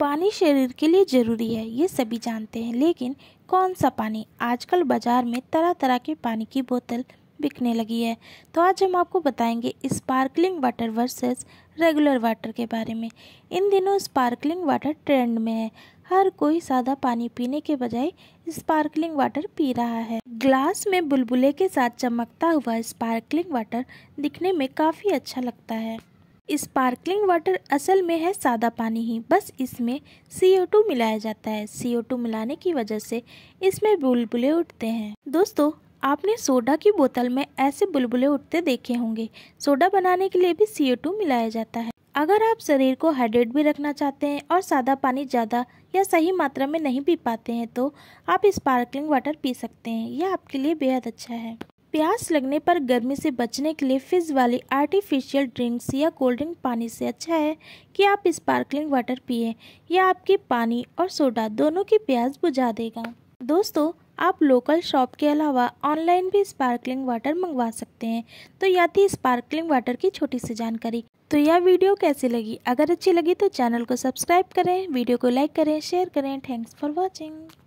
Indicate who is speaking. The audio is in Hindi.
Speaker 1: पानी शरीर के लिए ज़रूरी है ये सभी जानते हैं लेकिन कौन सा पानी आजकल बाज़ार में तरह तरह के पानी की बोतल बिकने लगी है तो आज हम आपको बताएंगे sparkling water versus regular water के बारे में इन दिनों स्पार्कलिंग वाटर ट्रेंड में है हर कोई सादा पानी पीने के बजाय स्पार्कलिंग वाटर पी रहा है ग्लास में बुलबुले के साथ चमकता हुआ स्पार्कलिंग वाटर दिखने में काफ़ी अच्छा लगता है स्पार्कलिंग वाटर असल में है सादा पानी ही बस इसमें सी ओ टू मिलाया जाता है सी ओ टू मिलाने की वजह से इसमें बुलबुले उठते हैं दोस्तों आपने सोडा की बोतल में ऐसे बुलबुले उठते देखे होंगे सोडा बनाने के लिए भी सी ओ टू मिलाया जाता है अगर आप शरीर को हाइड्रेट भी रखना चाहते हैं और सादा पानी ज़्यादा या सही मात्रा में नहीं पी पाते हैं तो आप स्पार्कलिंग वाटर पी सकते हैं यह आपके लिए बेहद अच्छा है प्यास लगने पर गर्मी से बचने के लिए फिज़ वाली आर्टिफिशियल ड्रिंक्स या कोल्ड ड्रिंक पानी से अच्छा है कि आप स्पार्कलिंग वाटर पिए या आपकी पानी और सोडा दोनों की प्यास बुझा देगा दोस्तों आप लोकल शॉप के अलावा ऑनलाइन भी स्पार्कलिंग वाटर मंगवा सकते हैं तो या थी स्पार्कलिंग वाटर की छोटी सी जानकारी तो यह वीडियो कैसी लगी अगर अच्छी लगी तो चैनल को सब्सक्राइब करें वीडियो को लाइक करें शेयर करें थैंक्स फॉर वॉचिंग